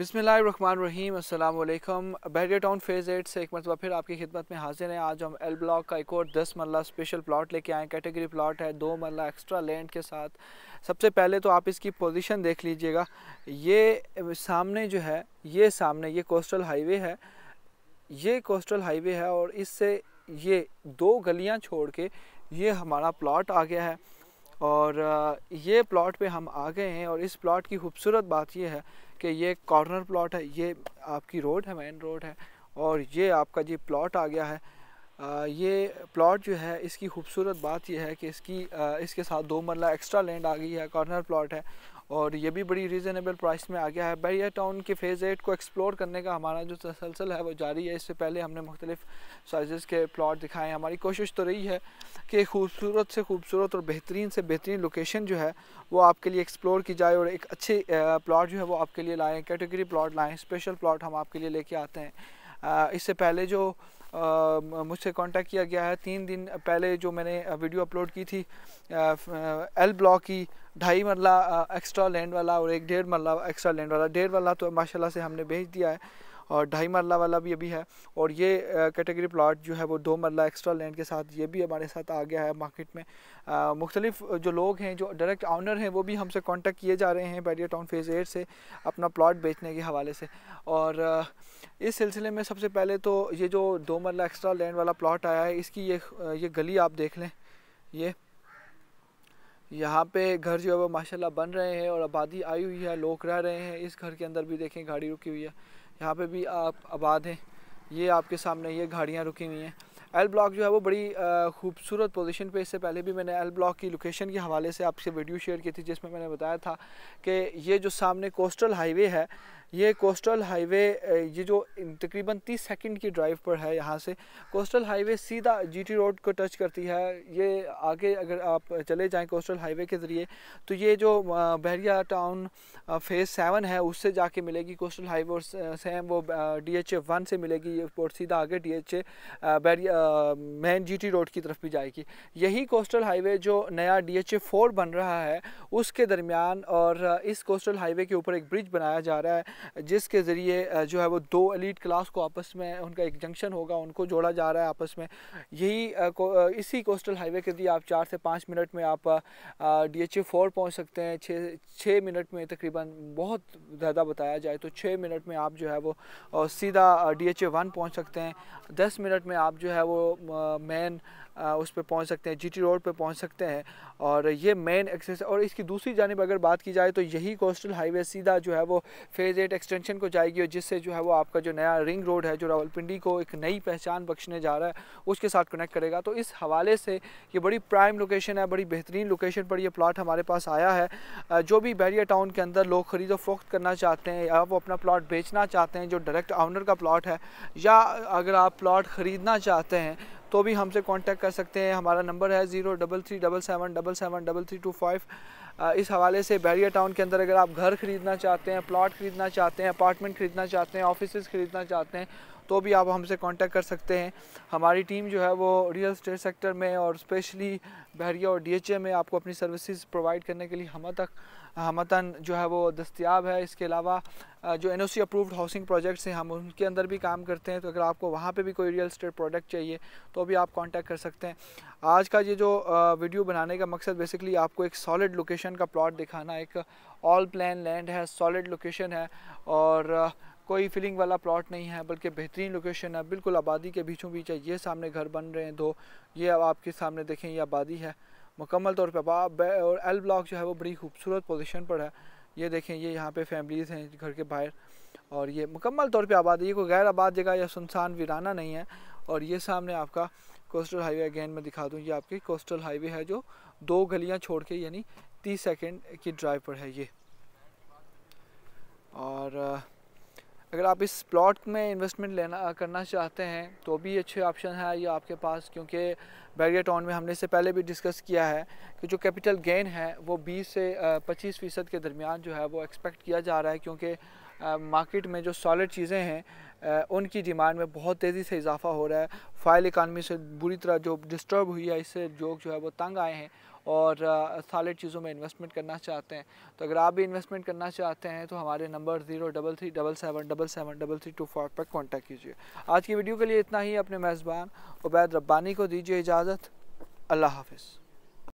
बिसमीम अल्लाम barrier town phase eight से एक मरतबा फिर आपकी खिदमत में हाजिर हैं आज हम एल ब्लॉक का एक और दस मरला स्पेशल प्लाट लेके आए कैटेगरी प्लाट है दो मरला एक्स्ट्रा लैंड के साथ सबसे पहले तो आप इसकी पोजीशन देख लीजिएगा ये सामने जो है ये सामने ये कोस्टल हाईवे है ये कोस्टल हाईवे है और इससे ये दो गलियाँ छोड़ के ये हमारा प्लाट आ गया है और ये प्लॉट पे हम आ गए हैं और इस प्लॉट की खूबसूरत बात ये है कि ये कॉर्नर प्लॉट है ये आपकी रोड है मेन रोड है और ये आपका जी प्लॉट आ गया है आ, ये प्लॉट जो है इसकी खूबसूरत बात यह है कि इसकी आ, इसके साथ दो मरला एक्स्ट्रा लैंड आ गई है कॉर्नर प्लॉट है और ये भी बड़ी रीज़नेबल प्राइस में आ गया है बैरिया टाउन के फेज़ एट को एक्सप्लोर करने का हमारा जो तसलसल है वो जारी है इससे पहले हमने मुख्तलिफ़ साइज़ के प्लाट दिखाए हैं हमारी कोशिश तो रही है कि खूबसूरत से खूबसूरत और बेहतरीन से बेहतरीन लोकेशन जो है वो आपके लिए एक्सप्लोर की जाए और एक अच्छे प्लाट जो है वो आपके लिए लाएँ कैटेगरी प्लाट लाएँ स्पेशल प्लाट हम आपके लिए लेके आते हैं इससे पहले जो मुझसे कांटेक्ट किया गया है तीन दिन पहले जो मैंने वीडियो अपलोड की थी एल ब्लॉक की ढाई मरला एक्स्ट्रा लैंड वाला और एक डेढ़ मरला एक्स्ट्रा लैंड वाला डेढ़ वाला तो माशाल्लाह से हमने भेज दिया है और ढाई मरला वाला भी अभी है और ये कैटेगरी प्लाट जो है वो दो मरला एक्स्ट्रा लैंड के साथ ये भी हमारे साथ आ गया है मार्केट में मुख्तलिफ जो लोग हैं जो डायरेक्ट ऑनर हैं वो भी हमसे कॉन्टेक्ट किए जा रहे हैं बैरिया टाउन फेज़ एट से अपना प्लाट बेचने के हवाले से और इस सिलसिले में सबसे पहले तो ये जो दो मरला एक्स्ट्रा लैंड वाला प्लाट आया है इसकी ये ये गली आप देख लें ये यहाँ पे घर जो है वो माशाल्लाह बन रहे हैं और आबादी आई हुई है लोग रह रहे हैं इस घर के अंदर भी देखें गाड़ी रुकी हुई है यहाँ पे भी आप आबाद हैं ये आपके सामने ये गाड़ियाँ रुकी हुई हैं एल ब्लॉक जो है वो बड़ी खूबसूरत पोजीशन पे इससे पहले भी मैंने एल ब्लॉक की लोकेशन के हवाले से आपसे वीडियो शेयर की थी जिसमें मैंने बताया था कि ये जो सामने कोस्टल हाईवे है ये कोस्टल हाईवे ये जो तकरीबन 30 सेकंड की ड्राइव पर है यहाँ से कोस्टल हाईवे सीधा जीटी रोड को टच करती है ये आगे अगर आप चले जाएं कोस्टल हाईवे के ज़रिए तो ये जो बहरिया टाउन फेज़ सेवन है उससे जाके मिलेगी कोस्टल हाईवे और सेम वो डी एच ए वन से मिलेगी और सीधा आगे D H A Bahria main G T road की तरफ भी जाएगी यही कोस्टल हाईवे जो नया डी एच ए फोर बन रहा है उसके दरमियान और इस कोस्टल हाईवे के ऊपर एक ब्रिज बनाया जा रहा है जिसके ज़रिए जो है वो दो अलीट क्लास को आपस में उनका एक जंक्शन होगा उनको जोड़ा जा रहा है आपस में यही को, इसी कोस्टल हाईवे के ज़रिए आप चार से पाँच मिनट में आप डी एच ए फोर पहुँच सकते हैं छः छः मिनट में तकरीबन बहुत ज़्यादा बताया जाए तो छः मिनट में आप जो है वो सीधा डी एच ए वन पहुँच सकते हैं दस मिनट में आप जो है वो मेन उस पर पहुँच सकते हैं जीटी रोड पर पहुँच सकते हैं और ये मेन एक्सेस और इसकी दूसरी जानब अगर बात की जाए तो यही कोस्टल हाईवे सीधा जो है वो फेज़ एट एक्सटेंशन को जाएगी और जिससे जो है वो आपका जो नया रिंग रोड है जो रावलपिंडी को एक नई पहचान बख्शने जा रहा है उसके साथ कनेक्ट करेगा तो इस हवाले से ये बड़ी प्राइम लोकेशन है बड़ी बेहतरीन लोकेशन पर यह प्लाट हमारे पास आया है जो भी बैरिया टाउन के अंदर लोग ख़रीदो फरोख्त करना चाहते हैं या वो अपना प्लाट बेचना चाहते हैं जो डायरेक्ट ऑनर का प्लाट है या अगर आप प्लाट ख़रीदना चाहते हैं तो भी हमसे कांटेक्ट कर सकते हैं हमारा नंबर है zero double three double seven double seven double three two five इस हवाले से बैरियर टाउन के अंदर अगर आप घर ख़रीदना चाहते हैं प्लाट ख़रीदना चाहते हैं अपार्टमेंट ख़रीदना चाहते हैं ऑफिस ख़रीदना चाहते हैं तो भी आप हमसे कांटेक्ट कर सकते हैं हमारी टीम जो है वो रियल स्टेट सेक्टर में और स्पेशली बहरिया और डीएचए में आपको अपनी सर्विसेज प्रोवाइड करने के लिए हम तक मतन जो है वो दस्तियाब है इसके अलावा जो N O C approved housing projects हैं हम उनके अंदर भी काम करते हैं तो अगर आपको वहाँ पर भी कोई रियल स्टेट प्रोडक्ट चाहिए तो भी आप कांटेक्ट कर सकते हैं आज का ये जो वीडियो बनाने का मकसद बेसिकली आपको एक सॉलिड लोकेशन का प्लाट दिखाना एक ऑल प्लान लैंड है सॉलिड लोकेशन है और कोई फिलिंग वाला प्लॉट नहीं है बल्कि बेहतरीन लोकेशन है बिल्कुल आबादी के बीचों बीच है ये सामने घर बन रहे हैं दो ये अब आपके सामने देखें ये आबादी है मुकम्मल तौर पर और एल ब्लॉक जो है वो बड़ी खूबसूरत पोजिशन पर है ये देखें ये यहाँ पर फैमिलीज़ हैं घर के बाहर और ये मुकम्मल तौर पे आबाद है ये कोई गैर आबाद जगह या सुनसान वीराना नहीं है और ये सामने आपका कोस्टल हाईवे अगेन मैं दिखा दूँ ये आपकी कोस्टल हाईवे है जो दो गलियाँ छोड़ के यानी तीस सेकेंड की ड्राइव पर है ये और अगर आप इस प्लॉट में इन्वेस्टमेंट लेना करना चाहते हैं तो भी अच्छे ऑप्शन है ये आपके पास क्योंकि बैरिया टाउन में हमने इससे पहले भी डिस्कस किया है कि जो कैपिटल गेन है वो 20 से 25 फ़ीसद के दरमियान जो है वो एक्सपेक्ट किया जा रहा है क्योंकि मार्केट में जो सॉलिड चीज़ें हैं उनकी डिमांड में बहुत तेज़ी से इजाफा हो रहा है फाइल इकानमी से बुरी तरह जो डिस्टर्ब हुई है इससे जो जो है वो तंग आए हैं और सॉलिड चीज़ों में इन्वेस्टमेंट करना चाहते हैं तो अगर आप भी इन्वेस्टमेंट करना चाहते हैं तो हमारे number zero double three double seven double seven double three two four पर कॉन्टैक्ट कीजिए आज की वीडियो के लिए इतना ही अपने मेज़बान उबैद रब्बानी को दीजिए इजाज़त अल्लाह हाफिज़